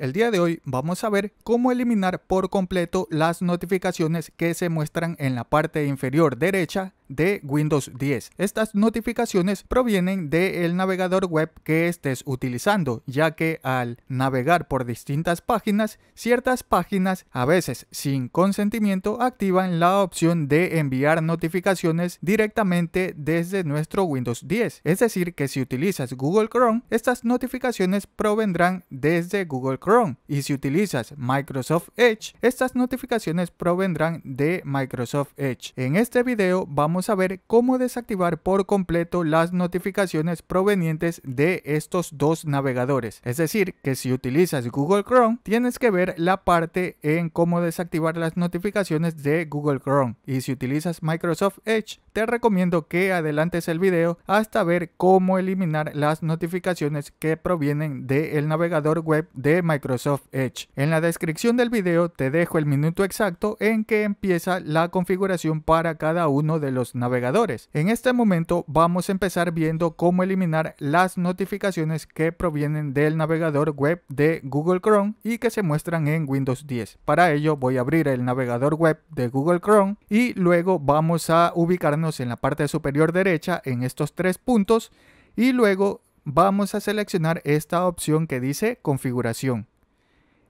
El día de hoy vamos a ver cómo eliminar por completo las notificaciones que se muestran en la parte inferior derecha de Windows 10. Estas notificaciones provienen del navegador web que estés utilizando, ya que al navegar por distintas páginas, ciertas páginas, a veces sin consentimiento, activan la opción de enviar notificaciones directamente desde nuestro Windows 10. Es decir, que si utilizas Google Chrome, estas notificaciones provendrán desde Google Chrome. Y si utilizas Microsoft Edge, estas notificaciones provendrán de Microsoft Edge. En este video vamos saber a ver cómo desactivar por completo las notificaciones provenientes de estos dos navegadores. Es decir, que si utilizas Google Chrome, tienes que ver la parte en cómo desactivar las notificaciones de Google Chrome. Y si utilizas Microsoft Edge, te recomiendo que adelantes el video hasta ver cómo eliminar las notificaciones que provienen del navegador web de Microsoft Edge. En la descripción del video te dejo el minuto exacto en que empieza la configuración para cada uno de los navegadores. En este momento vamos a empezar viendo cómo eliminar las notificaciones que provienen del navegador web de Google Chrome y que se muestran en Windows 10. Para ello voy a abrir el navegador web de Google Chrome y luego vamos a ubicarnos en la parte superior derecha en estos tres puntos y luego vamos a seleccionar esta opción que dice configuración.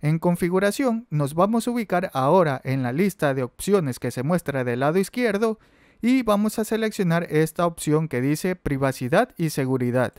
En configuración nos vamos a ubicar ahora en la lista de opciones que se muestra del lado izquierdo y vamos a seleccionar esta opción que dice privacidad y seguridad.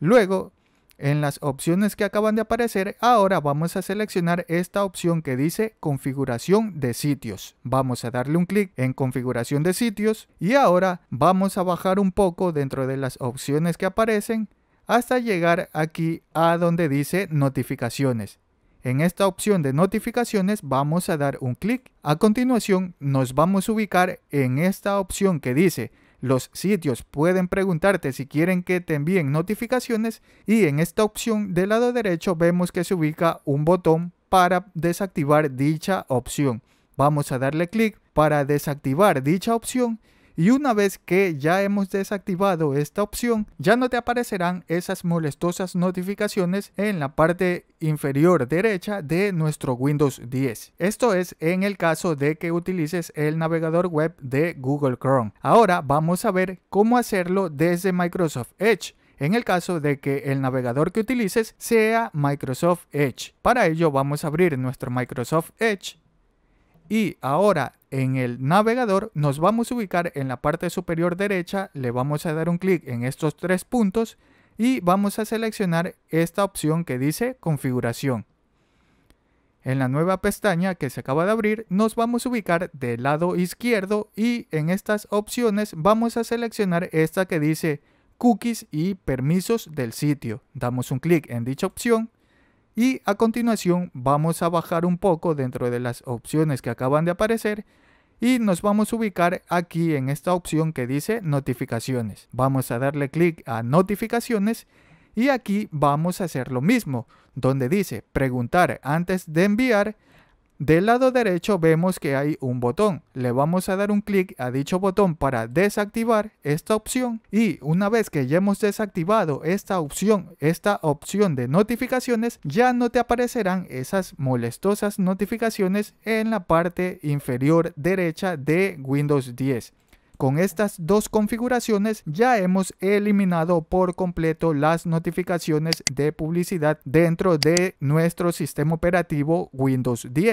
Luego, en las opciones que acaban de aparecer, ahora vamos a seleccionar esta opción que dice configuración de sitios. Vamos a darle un clic en configuración de sitios y ahora vamos a bajar un poco dentro de las opciones que aparecen hasta llegar aquí a donde dice notificaciones. En esta opción de notificaciones vamos a dar un clic. A continuación nos vamos a ubicar en esta opción que dice los sitios pueden preguntarte si quieren que te envíen notificaciones y en esta opción del lado derecho vemos que se ubica un botón para desactivar dicha opción. Vamos a darle clic para desactivar dicha opción y una vez que ya hemos desactivado esta opción ya no te aparecerán esas molestosas notificaciones en la parte inferior derecha de nuestro Windows 10. Esto es en el caso de que utilices el navegador web de Google Chrome. Ahora vamos a ver cómo hacerlo desde Microsoft Edge en el caso de que el navegador que utilices sea Microsoft Edge. Para ello vamos a abrir nuestro Microsoft Edge y ahora en el navegador nos vamos a ubicar en la parte superior derecha, le vamos a dar un clic en estos tres puntos y vamos a seleccionar esta opción que dice configuración. En la nueva pestaña que se acaba de abrir nos vamos a ubicar del lado izquierdo y en estas opciones vamos a seleccionar esta que dice cookies y permisos del sitio. Damos un clic en dicha opción y a continuación vamos a bajar un poco dentro de las opciones que acaban de aparecer y nos vamos a ubicar aquí en esta opción que dice notificaciones. Vamos a darle clic a notificaciones y aquí vamos a hacer lo mismo, donde dice preguntar antes de enviar del lado derecho vemos que hay un botón. Le vamos a dar un clic a dicho botón para desactivar esta opción y una vez que ya hemos desactivado esta opción, esta opción de notificaciones, ya no te aparecerán esas molestosas notificaciones en la parte inferior derecha de Windows 10. Con estas dos configuraciones ya hemos eliminado por completo las notificaciones de publicidad dentro de nuestro sistema operativo Windows 10.